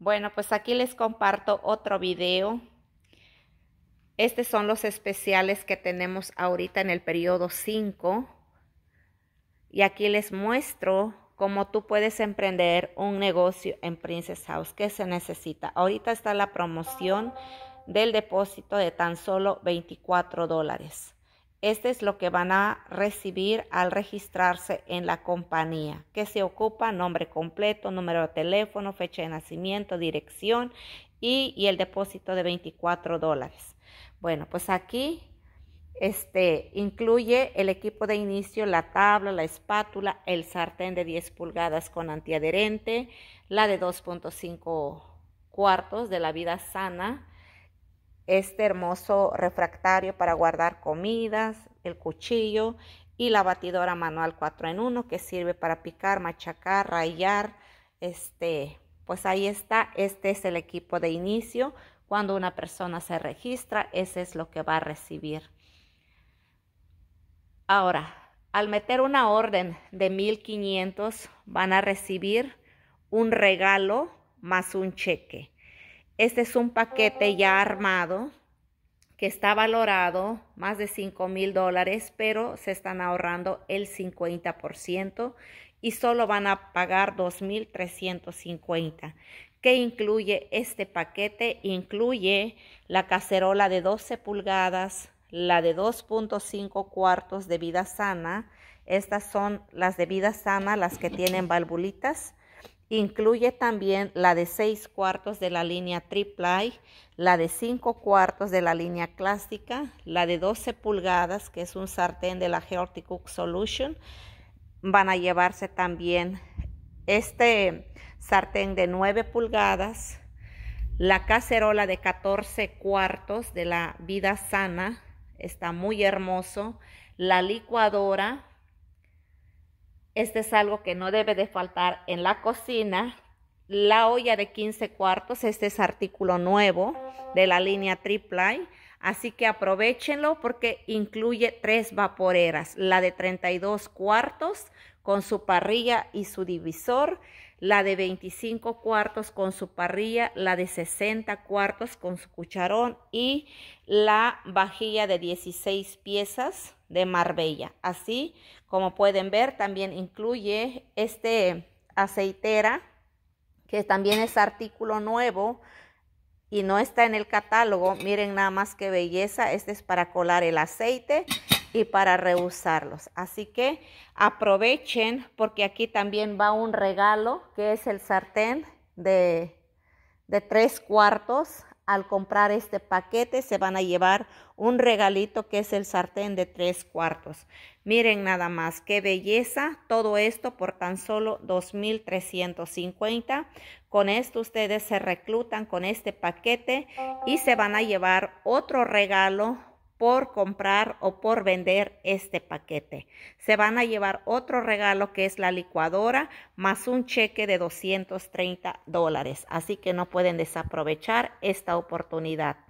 Bueno, pues aquí les comparto otro video. Estos son los especiales que tenemos ahorita en el periodo 5. Y aquí les muestro cómo tú puedes emprender un negocio en Princess House. ¿Qué se necesita? Ahorita está la promoción del depósito de tan solo 24 dólares. Este es lo que van a recibir al registrarse en la compañía, que se ocupa nombre completo, número de teléfono, fecha de nacimiento, dirección y, el depósito de 24 dólares. Bueno, pues aquí este, incluye el equipo de inicio, la tabla, la espátula, el sartén de 10 pulgadas con antiadherente, la de 2.5 cuartos de la vida sana, este hermoso refractario para guardar comidas, el cuchillo y la batidora manual 4 en 1 que sirve para picar, machacar, rayar. Este, pues ahí está, este es el equipo de inicio. Cuando una persona se registra, ese es lo que va a recibir. Ahora, al meter una orden de 1500, van a recibir un regalo más un cheque. Este es un paquete ya armado que está valorado más de $5,000 mil dólares, pero se están ahorrando el 50% y solo van a pagar 2.350. ¿Qué incluye este paquete? Incluye la cacerola de 12 pulgadas, la de 2.5 cuartos de vida sana. Estas son las de vida sana, las que tienen valvulitas. Incluye también la de 6 cuartos de la línea triple, la de 5 cuartos de la línea clásica, la de 12 pulgadas, que es un sartén de la Healthy Cook Solution. Van a llevarse también este sartén de 9 pulgadas, la cacerola de 14 cuartos de la Vida Sana, está muy hermoso, la licuadora este es algo que no debe de faltar en la cocina. La olla de 15 cuartos, este es artículo nuevo de la línea Triply. Así que aprovechenlo porque incluye tres vaporeras, la de 32 cuartos con su parrilla y su divisor, la de 25 cuartos con su parrilla, la de 60 cuartos con su cucharón y la vajilla de 16 piezas de Marbella. Así como pueden ver, también incluye este aceitera, que también es artículo nuevo y no está en el catálogo, miren nada más que belleza. Este es para colar el aceite y para rehusarlos Así que aprovechen porque aquí también va un regalo que es el sartén de, de tres cuartos al comprar este paquete se van a llevar un regalito que es el sartén de tres cuartos. Miren nada más, qué belleza, todo esto por tan solo 2.350. Con esto ustedes se reclutan con este paquete y se van a llevar otro regalo por comprar o por vender este paquete. Se van a llevar otro regalo que es la licuadora más un cheque de 230 dólares. Así que no pueden desaprovechar esta oportunidad.